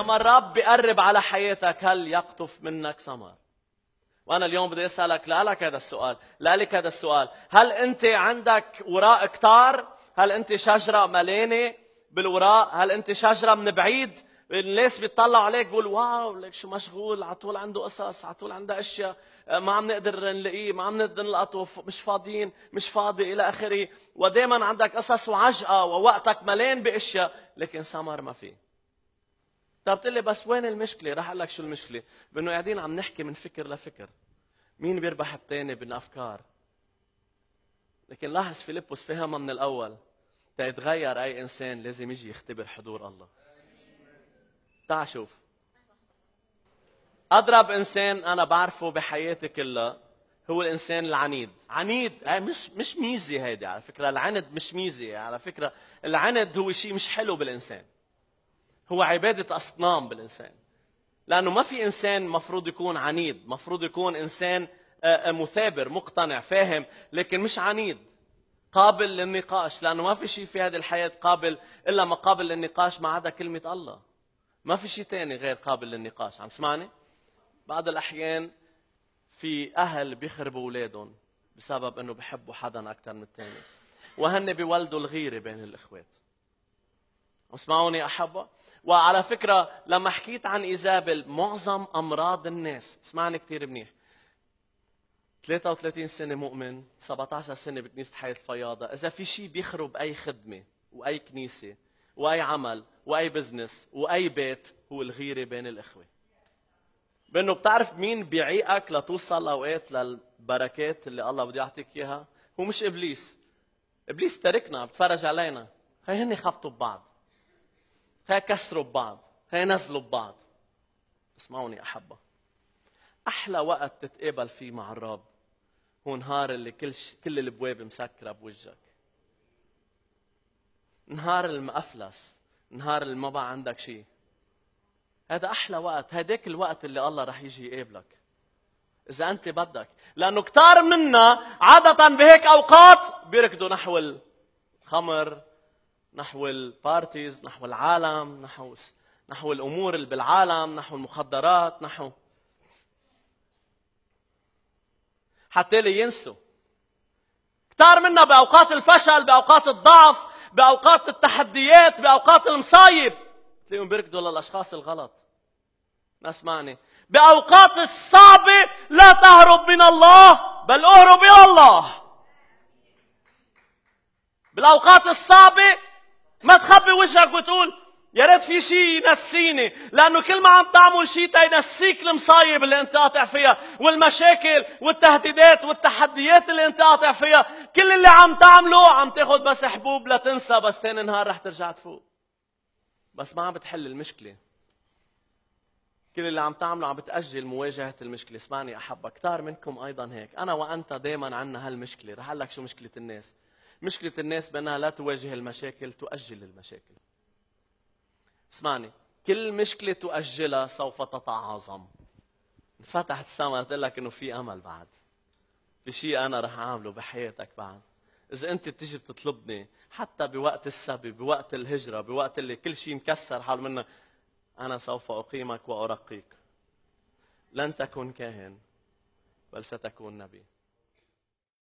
لما الرب بيقرب على حياتك هل يقطف منك ثمر وانا اليوم بدي اسالك لك هذا السؤال لك هذا السؤال هل انت عندك وراء كتار هل انت شجره ملانه بالوراء هل انت شجره من بعيد الناس بيطلعوا عليك بيقول واو لك شو مشغول على طول عنده قصص على طول عنده اشياء ما عم نقدر نلاقيه ما عم نقدر نلقطه مش فاضيين مش فاضي الى اخره ودائما عندك قصص وعجقه ووقتك ملان باشياء لكن سمر ما فيه طب بتقول لي بس وين المشكله؟ راح اقول لك شو المشكله، بانه قاعدين عم نحكي من فكر لفكر. مين بيربح الثاني بالافكار؟ لكن لاحظ فيلبس فهمها من الاول تيتغير اي انسان لازم يجي يختبر حضور الله. تعال شوف. اضرب انسان انا بعرفه بحياتي كلها هو الانسان العنيد عنيد يعني مش مش ميزه هيدي على فكره العند مش ميزه على فكره العند هو شيء مش حلو بالانسان هو عبادة أصنام بالإنسان لأنه ما في إنسان مفروض يكون عنيد مفروض يكون إنسان آه، آه، مثابر مقتنع فاهم لكن مش عنيد قابل للنقاش لأنه ما في شيء في هذه الحياة قابل إلا ما قابل للنقاش ما عدا كلمة الله ما في شيء تاني غير قابل للنقاش عم تسمعني؟ بعض الأحيان في أهل بيخربوا أولادهم بسبب أنه بحبوا حدا أكثر من الثاني وهن بيولدوا الغيرة بين الإخوات اسمعوني احبه وعلى فكره لما حكيت عن ايزابل معظم امراض الناس اسمعني كثير منيح 33 سنه مؤمن 17 سنه بكنيسه حياة الفياضه اذا في شيء بيخرب اي خدمه واي كنيسه واي عمل واي بزنس واي بيت هو الغيره بين الاخوه بانه بتعرف مين بيعيقك لتوصل اوقات للبركات اللي الله بده يعطيك اياها هو مش ابليس ابليس تركنا بتفرج علينا هي هن خبطوا ببعض خلينا كسروا ببعض خلينا نزلوا ببعض اسمعوني احبه احلى وقت تتقابل فيه مع الرب هو نهار اللي كل ش... كل الابواب مسكره بوجهك نهار المقفلس نهار اللي ما بقى عندك شيء هذا احلى وقت هذاك الوقت اللي الله رح يجي يقابلك اذا انت بدك لانه كتار منا عاده بهيك اوقات بيركضوا نحو الخمر نحو البارتيز نحو العالم نحو نحو الامور اللي بالعالم نحو المخدرات نحو حتى لي ينسوا كتار منا باوقات الفشل باوقات الضعف باوقات التحديات باوقات المصايب تلاقيهم بيركضوا للاشخاص الغلط ما اسمعني باوقات الصعبه لا تهرب من الله بل اهرب الى الله بالاوقات الصعبه ما تخبي وجهك وتقول يا ريت في شيء ينسيني لانه كل ما عم تعمل شيء تينسيك المصايب اللي انت قاطع فيها والمشاكل والتهديدات والتحديات اللي انت قاطع فيها كل اللي عم تعمله عم تاخذ بس حبوب لتنسى بس ثاني نهار رح ترجع تفوق بس ما عم بتحل المشكله كل اللي عم تعمله عم بتاجل مواجهه المشكله اسمعني احبك كثار منكم ايضا هيك انا وانت دائما عندنا هالمشكله رح اقول لك شو مشكله الناس مشكلة الناس بأنها لا تواجه المشاكل تؤجل المشاكل اسمعني كل مشكلة تؤجلها سوف تتعاظم انفتحت السماء قلت لك انه في امل بعد في شيء انا رح اعمله بحياتك بعد اذا انت بتيجي بتطلبني حتى بوقت السبي بوقت الهجره بوقت اللي كل شيء مكسر حول منك انا سوف اقيمك وارقيك لن تكون كاهن بل ستكون نبي